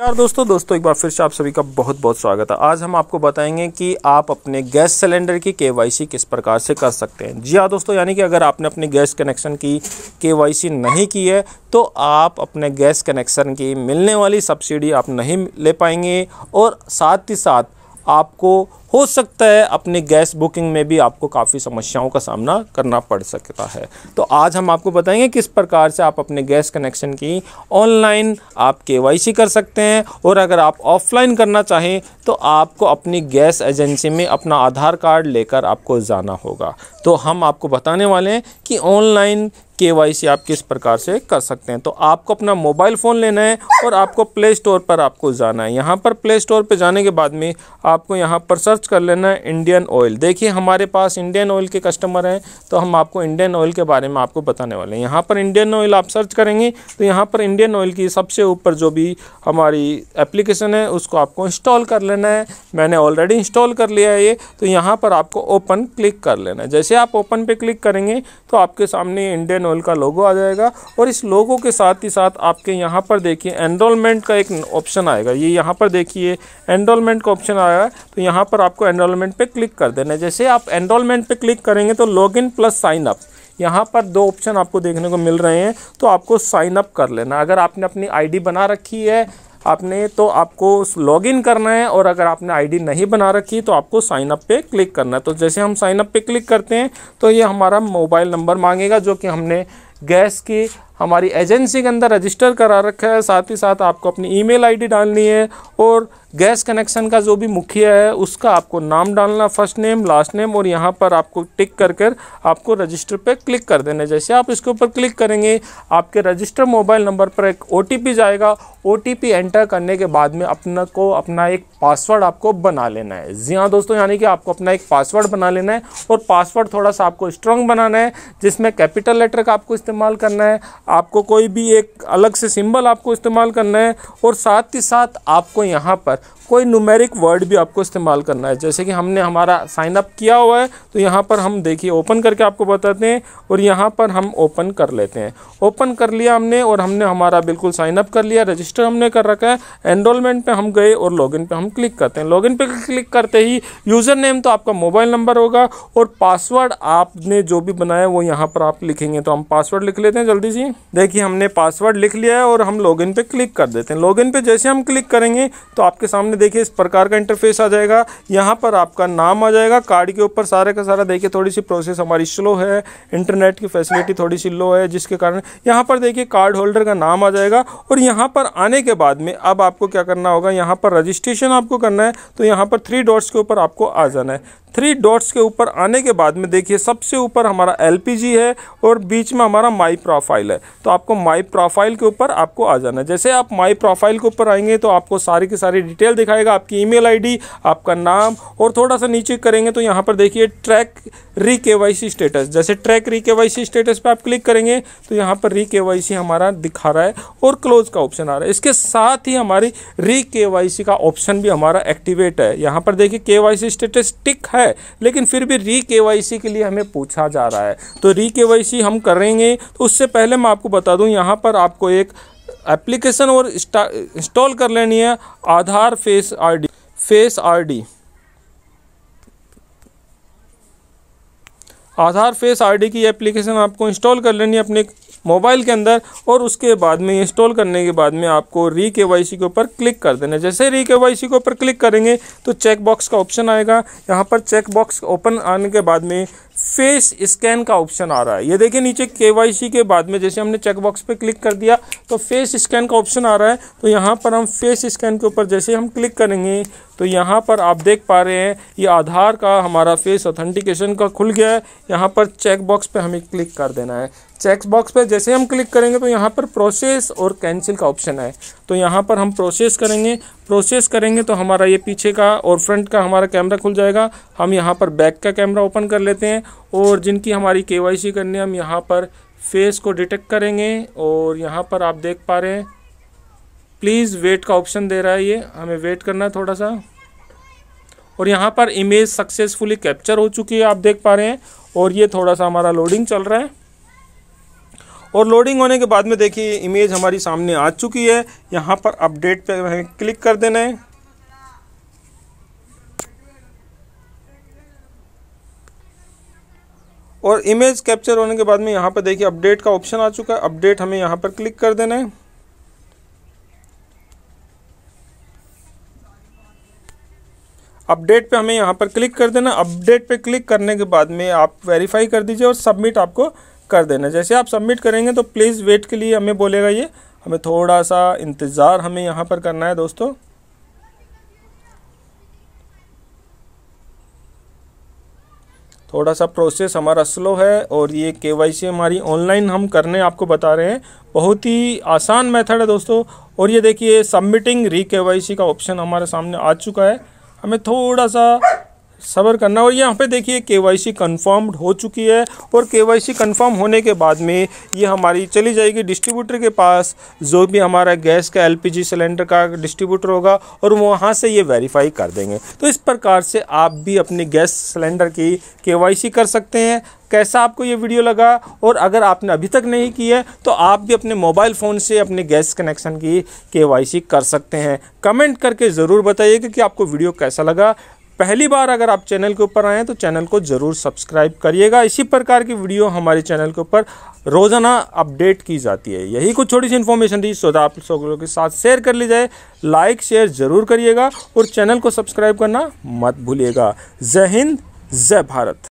यार दोस्तों दोस्तों एक बार फिर से आप सभी का बहुत बहुत स्वागत है आज हम आपको बताएंगे कि आप अपने गैस सिलेंडर की केवाईसी किस प्रकार से कर सकते हैं जी हाँ दोस्तों यानी कि अगर आपने अपने गैस कनेक्शन की केवाईसी नहीं की है तो आप अपने गैस कनेक्शन की मिलने वाली सब्सिडी आप नहीं ले पाएंगे और साथ ही साथ आपको हो सकता है अपनी गैस बुकिंग में भी आपको काफ़ी समस्याओं का सामना करना पड़ सकता है तो आज हम आपको बताएंगे किस प्रकार से आप अपने गैस कनेक्शन की ऑनलाइन आप के कर सकते हैं और अगर आप ऑफलाइन करना चाहें तो आपको अपनी गैस एजेंसी में अपना आधार कार्ड लेकर आपको जाना होगा तो हम आपको बताने वाले हैं कि ऑनलाइन के वाई सी आप किस प्रकार से कर सकते हैं तो आपको अपना मोबाइल फ़ोन लेना है और आपको प्ले स्टोर पर आपको जाना है यहाँ पर प्ले स्टोर पर जाने के बाद में आपको यहाँ पर सर्च सर्च कर लेना इंडियन ऑयल देखिए हमारे पास इंडियन ऑयल के कस्टमर हैं तो हम आपको इंडियन ऑयल के बारे में आपको बताने वाले हैं यहाँ पर इंडियन ऑयल आप सर्च करेंगे तो यहाँ पर इंडियन ऑयल की सबसे ऊपर जो भी हमारी एप्लीकेशन है उसको आपको इंस्टॉल कर लेना है मैंने ऑलरेडी इंस्टॉल कर लिया है ये तो यहाँ पर आपको ओपन क्लिक कर लेना है जैसे आप ओपन पर क्लिक करेंगे तो आपके सामने इंडियन ऑयल का लोगो आ जाएगा और इस लोगो के साथ ही साथ आपके यहाँ पर देखिए एनरोलमेंट का एक ऑप्शन आएगा ये यहाँ पर देखिए एनरोलमेंट का ऑप्शन आएगा तो यहाँ पर आपको एनरोलमेंट पे क्लिक कर देना है जैसे आप एनरोलमेंट पे क्लिक करेंगे तो लॉगिन प्लस साइन अप यहाँ पर दो ऑप्शन आपको देखने को मिल रहे हैं तो आपको साइन अप कर लेना अगर आपने अपनी आईडी बना रखी है आपने तो आपको लॉगिन करना है और अगर आपने आईडी नहीं बना रखी तो आपको साइन अप पे क्लिक करना है तो जैसे हम साइन अप पे क्लिक करते हैं तो ये हमारा मोबाइल नंबर मांगेगा जो कि हमने गैस की हमारी एजेंसी के अंदर रजिस्टर करा रखा है साथ ही साथ आपको अपनी ईमेल आईडी डालनी है और गैस कनेक्शन का जो भी मुखिया है उसका आपको नाम डालना फर्स्ट नेम लास्ट नेम और यहाँ पर आपको टिक कर कर आपको रजिस्टर पर क्लिक कर देना जैसे आप इसके ऊपर क्लिक करेंगे आपके रजिस्टर मोबाइल नंबर पर एक ओ जाएगा ओ एंटर करने के बाद में अपना को अपना एक पासवर्ड आपको बना लेना है जी हाँ दोस्तों यानी कि आपको अपना एक पासवर्ड बना लेना है और पासवर्ड थोड़ा सा आपको स्ट्रॉन्ग बनाना है जिसमें कैपिटल लेटर का आपको इस्तेमाल करना है आपको कोई भी एक अलग से सिंबल आपको इस्तेमाल करना है और साथ ही साथ आपको यहाँ पर कोई नुमेरिक वर्ड भी आपको इस्तेमाल करना है जैसे कि हमने हमारा साइन अप किया हुआ है तो यहाँ पर हम देखिए ओपन करके आपको बताते हैं और यहाँ पर हम ओपन कर लेते हैं ओपन कर लिया हमने और हमने हमारा बिल्कुल साइन अप कर लिया रजिस्टर हमने कर रखा है एनरोलमेंट पर हम गए और लॉगिन इन हम क्लिक करते हैं लॉग इन क्लिक करते ही यूज़र नेम तो आपका मोबाइल नंबर होगा और पासवर्ड आपने जो भी बनाया वो यहाँ पर आप लिखेंगे तो हम पासवर्ड लिख लेते हैं जल्दी से देखिए हमने पासवर्ड लिख लिया है और हम लॉगिन पे क्लिक कर देते हैं लॉगिन पे जैसे हम क्लिक करेंगे तो आपके सामने देखिए इस प्रकार का इंटरफेस आ जाएगा यहाँ पर आपका नाम आ जाएगा कार्ड के ऊपर सारे का सारा देखिए थोड़ी सी प्रोसेस हमारी स्लो है इंटरनेट की फैसिलिटी थोड़ी सी लो है जिसके कारण यहाँ पर देखिए कार्ड होल्डर का नाम आ जाएगा और यहाँ पर आने के बाद में अब आपको क्या करना होगा यहाँ पर रजिस्ट्रेशन आपको करना है तो यहाँ पर थ्री डॉट्स के ऊपर आपको आ जाना है थ्री डॉट्स के ऊपर आने के बाद में देखिए सबसे ऊपर हमारा एल है और बीच में हमारा माई प्रोफाइल है तो आपको माई प्रोफाइल के ऊपर आपको आ जाना है जैसे आप माई प्रोफाइल के ऊपर आएंगे तो आपको सारी की सारी डिटेल दिखाएगा आपकी ईमेल आईडी आपका नाम और थोड़ा सा नीचे करेंगे तो यहाँ पर देखिए ट्रैक री के स्टेटस जैसे ट्रैक री के स्टेटस पर आप क्लिक करेंगे तो यहाँ पर री के हमारा दिखा रहा है और क्लोज का ऑप्शन आ रहा है इसके साथ ही हमारी री के का ऑप्शन भी हमारा एक्टिवेट है यहाँ पर देखिए के स्टेटस टिक है लेकिन फिर भी री के के लिए हमें पूछा जा रहा है तो री के हम करेंगे तो उससे पहले मैं आपको बता दूँ यहाँ पर आपको एक एप्लीकेशन और इंस्टॉल कर लेनी है Aadhaar face ID face ID Aadhaar face ID की एप्लीकेशन आपको इंस्टॉल कर लेनी है अपने मोबाइल के अंदर और उसके बाद में इंस्टॉल करने के बाद में आपको री के वाई सी के ऊपर क्लिक कर देना जैसे री के वाई सी के ऊपर क्लिक करेंगे तो चेक बॉक्स का ऑप्शन आएगा यहाँ पर चेक बॉक्स ओपन आने के बाद में फेस स्कैन का ऑप्शन आ रहा है ये देखिए नीचे केवाईसी के बाद में जैसे हमने चेकबॉक्स पे क्लिक कर दिया तो फेस स्कैन का ऑप्शन आ रहा है तो यहाँ पर हम फेस स्कैन के ऊपर जैसे हम क्लिक करेंगे तो यहाँ पर आप देख पा रहे हैं ये आधार का हमारा फेस ऑथेंटिकेशन का खुल गया है यहाँ पर चेक बॉक्स पे हमें क्लिक कर देना है चेक बॉक्स पे जैसे हम क्लिक करेंगे तो यहाँ पर प्रोसेस और कैंसिल का ऑप्शन है तो यहाँ पर हम प्रोसेस करेंगे प्रोसेस करेंगे तो हमारा ये पीछे का और फ्रंट का हमारा कैमरा खुल जाएगा हम यहाँ पर बैक का कैमरा ओपन कर लेते हैं और जिनकी हमारी के करनी हम यहाँ पर फेस को डिटेक्ट करेंगे और यहाँ पर आप देख पा रहे हैं प्लीज़ वेट का ऑप्शन दे रहा है ये हमें वेट करना है थोड़ा सा और यहाँ पर इमेज सक्सेसफुली कैप्चर हो चुकी है आप देख पा रहे हैं और ये थोड़ा सा हमारा लोडिंग चल रहा है और लोडिंग होने के बाद में देखिए इमेज हमारी सामने आ चुकी है यहाँ पर अपडेट पर हमें क्लिक कर देना है और इमेज कैप्चर होने के बाद में यहाँ पर देखिए अपडेट का ऑप्शन आ चुका है अपडेट हमें यहाँ पर क्लिक कर देना है अपडेट पे हमें यहाँ पर क्लिक कर देना अपडेट पे क्लिक करने के बाद में आप वेरीफाई कर दीजिए और सबमिट आपको कर देना जैसे आप सबमिट करेंगे तो प्लीज़ वेट के लिए हमें बोलेगा ये हमें थोड़ा सा इंतज़ार हमें यहाँ पर करना है दोस्तों थोड़ा सा प्रोसेस हमारा स्लो है और ये के हमारी ऑनलाइन हम करने आपको बता रहे हैं बहुत ही आसान मेथड है दोस्तों और ये देखिए सबमिटिंग री का ऑप्शन हमारे सामने आ चुका है हमें थोड़ा सा सबर करना और यहाँ पे देखिए के वाई सी कन्फर्म्ड हो चुकी है और के वाई सी कन्फर्म होने के बाद में ये हमारी चली जाएगी डिस्ट्रीब्यूटर के पास जो भी हमारा गैस का एल पी जी सिलेंडर का डिस्ट्रीब्यूटर होगा और वहाँ से ये वेरीफाई कर देंगे तो इस प्रकार से आप भी अपने गैस सिलेंडर की के वाई सी कर सकते हैं कैसा आपको ये वीडियो लगा और अगर आपने अभी तक नहीं की है तो आप भी अपने मोबाइल फ़ोन से अपने गैस कनेक्शन की केवाईसी कर सकते हैं कमेंट करके ज़रूर बताइएगा कि आपको वीडियो कैसा लगा पहली बार अगर आप चैनल के ऊपर आए हैं तो चैनल को ज़रूर सब्सक्राइब करिएगा इसी प्रकार की वीडियो हमारे चैनल के ऊपर रोज़ाना अपडेट की जाती है यही कुछ छोटी सी इन्फॉर्मेशन थी सो आप लोगों के साथ शेयर कर ली जाए लाइक शेयर ज़रूर करिएगा और चैनल को सब्सक्राइब करना मत भूलिएगा जय हिंद जय भारत